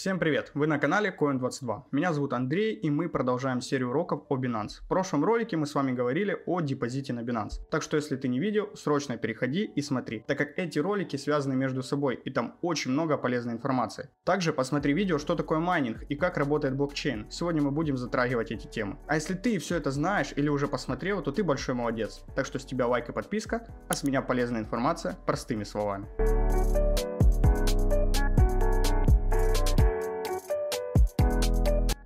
Всем привет! Вы на канале Coin22. Меня зовут Андрей и мы продолжаем серию уроков о Binance. В прошлом ролике мы с вами говорили о депозите на Binance. Так что если ты не видел, срочно переходи и смотри, так как эти ролики связаны между собой и там очень много полезной информации. Также посмотри видео, что такое майнинг и как работает блокчейн. Сегодня мы будем затрагивать эти темы. А если ты все это знаешь или уже посмотрел, то ты большой молодец. Так что с тебя лайк и подписка, а с меня полезная информация простыми словами.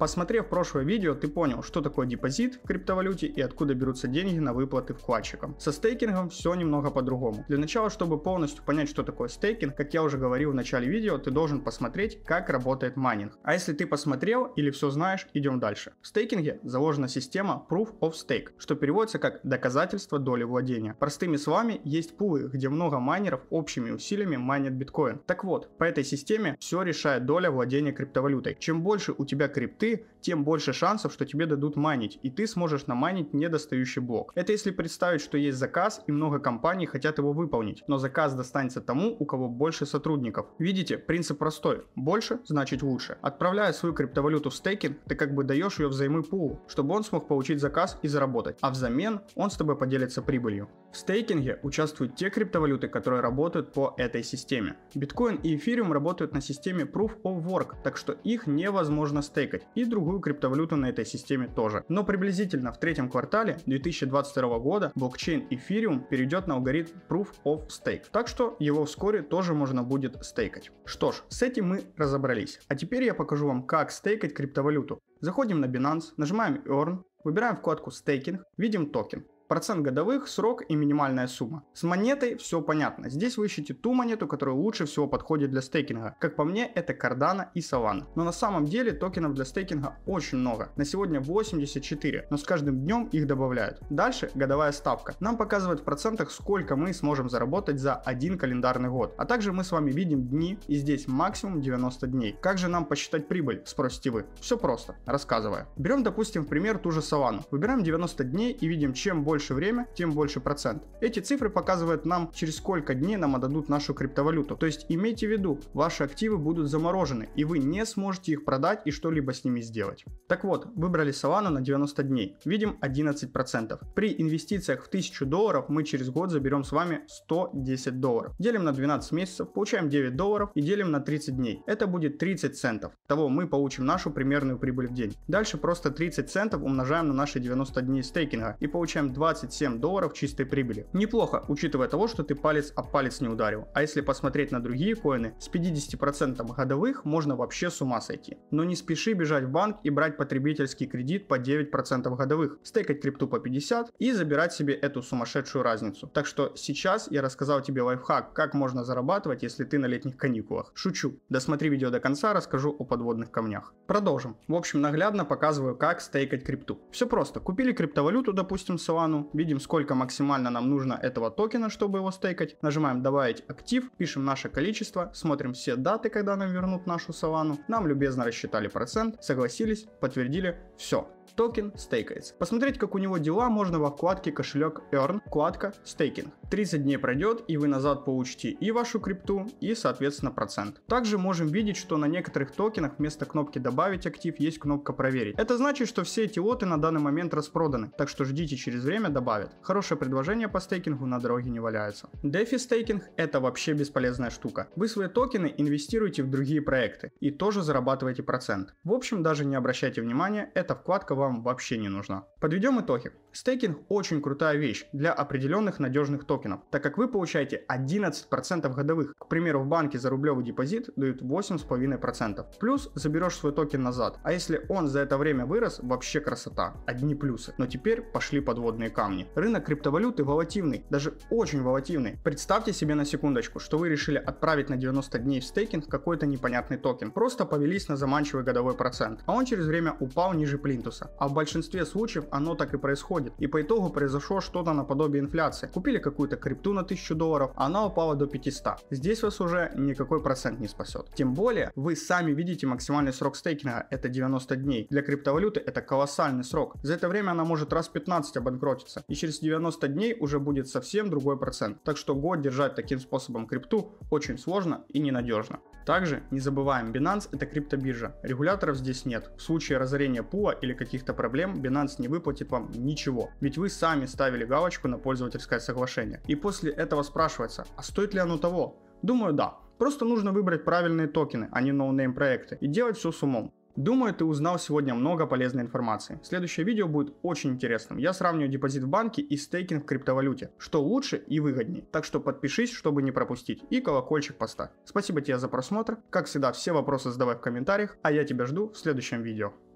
Посмотрев прошлое видео, ты понял, что такое депозит в криптовалюте и откуда берутся деньги на выплаты вкладчикам. Со стейкингом все немного по-другому. Для начала, чтобы полностью понять, что такое стейкинг, как я уже говорил в начале видео, ты должен посмотреть, как работает майнинг. А если ты посмотрел или все знаешь, идем дальше. В стейкинге заложена система Proof of Stake, что переводится как доказательство доли владения. Простыми словами, есть пулы, где много майнеров общими усилиями майнят биткоин. Так вот, по этой системе все решает доля владения криптовалютой. Чем больше у тебя крипты, Three тем больше шансов, что тебе дадут майнить, и ты сможешь намайнить недостающий блок. Это если представить, что есть заказ и много компаний хотят его выполнить, но заказ достанется тому, у кого больше сотрудников. Видите, принцип простой. Больше значит лучше. Отправляя свою криптовалюту в стейкинг, ты как бы даешь ее взаймы пулу, чтобы он смог получить заказ и заработать, а взамен он с тобой поделится прибылью. В стейкинге участвуют те криптовалюты, которые работают по этой системе. Биткоин и эфириум работают на системе Proof of Work, так что их невозможно стейкать. И другую сетевую криптовалюту на этой системе тоже. Но приблизительно в третьем квартале 2022 года блокчейн Ethereum перейдет на алгоритм Proof of Stake, так что его вскоре тоже можно будет стейкать. Что ж, с этим мы разобрались. А теперь я покажу вам, как стейкать криптовалюту. Заходим на Binance, нажимаем Earn, выбираем вкладку Staking, видим токен. Процент годовых, срок и минимальная сумма. С монетой все понятно. Здесь вы ищете ту монету, которая лучше всего подходит для стейкинга. Как по мне, это Cardano и Solana. Но на самом деле токенов для стейкинга очень много. На сегодня 84, но с каждым днем их добавляют. Дальше годовая ставка. Нам показывает в процентах, сколько мы сможем заработать за один календарный год. А также мы с вами видим дни, и здесь максимум 90 дней. Как же нам посчитать прибыль, спросите вы? Все просто, рассказываю. Берем, допустим, в пример ту же Solana. Выбираем 90 дней и видим, чем больше больше время, тем больше процент. Эти цифры показывают нам, через сколько дней нам отдадут нашу криптовалюту. То есть имейте в виду, ваши активы будут заморожены, и вы не сможете их продать и что-либо с ними сделать. Так вот, выбрали Solana на 90 дней. Видим 11%. При инвестициях в 1000 долларов мы через год заберем с вами 110 долларов. Делим на 12 месяцев, получаем 9 долларов и делим на 30 дней. Это будет 30 центов. Того мы получим нашу примерную прибыль в день. Дальше просто 30 центов умножаем на наши 90 дней стейкинга и получаем 2 27 долларов чистой прибыли. Неплохо, учитывая того, что ты палец о палец не ударил. А если посмотреть на другие коины, с 50% годовых можно вообще с ума сойти. Но не спеши бежать в банк и брать потребительский кредит по 9% годовых, стейкать крипту по 50 и забирать себе эту сумасшедшую разницу. Так что сейчас я рассказал тебе лайфхак, как можно зарабатывать, если ты на летних каникулах. Шучу. Досмотри видео до конца, расскажу о подводных камнях. Продолжим. В общем, наглядно показываю, как стейкать крипту. Все просто. Купили криптовалюту, допустим, Solana, токену, видим сколько максимально нам нужно этого токена, чтобы его стейкать, нажимаем добавить актив, пишем наше количество, смотрим все даты, когда нам вернут нашу савану, нам любезно рассчитали процент, согласились, подтвердили, все. Токен стейкается. Посмотреть, как у него дела, можно во вкладке кошелек Earn, вкладка стейкинг. 30 дней пройдет, и вы назад получите и вашу крипту, и, соответственно, процент. Также можем видеть, что на некоторых токенах вместо кнопки «Добавить актив» есть кнопка «Проверить». Это значит, что все эти лоты на данный момент распроданы, так что ждите, через время добавят. Хорошее предложение по стейкингу на дороге не валяется. DeFi стейкинг – это вообще бесполезная штука. Вы свои токены инвестируете в другие проекты и тоже зарабатываете процент. В общем, даже не обращайте внимания, эта вкладка вам вообще не нужна. Подведем итоги. Стейкинг очень крутая вещь для определенных надежных токенов, так как вы получаете 11% годовых. К примеру, в банке за рублевый депозит дают 8,5%. Плюс заберешь свой токен назад. А если он за это время вырос, вообще красота. Одни плюсы. Но теперь пошли подводные камни. Рынок криптовалюты волативный, даже очень волативный. Представьте себе на секундочку, что вы решили отправить на 90 дней в стейкинг какой-то непонятный токен. Просто повелись на заманчивый годовой процент. А он через время упал ниже плинтуса. А в большинстве случаев оно так и происходит происходит. И по итогу произошло что-то наподобие инфляции. Купили какую-то крипту на 1000 долларов, она упала до 500. Здесь вас уже никакой процент не спасет. Тем более, вы сами видите максимальный срок стейкинга, это 90 дней. Для криптовалюты это колоссальный срок. За это время она может раз 15 обанкротиться. И через 90 дней уже будет совсем другой процент. Так что год держать таким способом крипту очень сложно и ненадежно. Также не забываем, Binance это криптобиржа. Регуляторов здесь нет. В случае разорения пула или каких-то проблем Binance не выплатит вам ничего всего, ведь вы сами ставили галочку на пользовательское соглашение. И после этого спрашивается, а стоит ли оно того? Думаю, да. Просто нужно выбрать правильные токены, а не ноунейм проекты, и делать все с умом. Думаю, ты узнал сегодня много полезной информации. Следующее видео будет очень интересным. Я сравниваю депозит в банке и стейкинг в криптовалюте, что лучше и выгоднее. Так что подпишись, чтобы не пропустить, и колокольчик поставь. Спасибо тебе за просмотр. Как всегда, все вопросы задавай в комментариях, а я тебя жду в следующем видео.